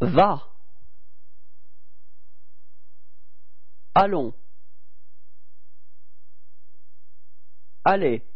Va. Allons. Allez.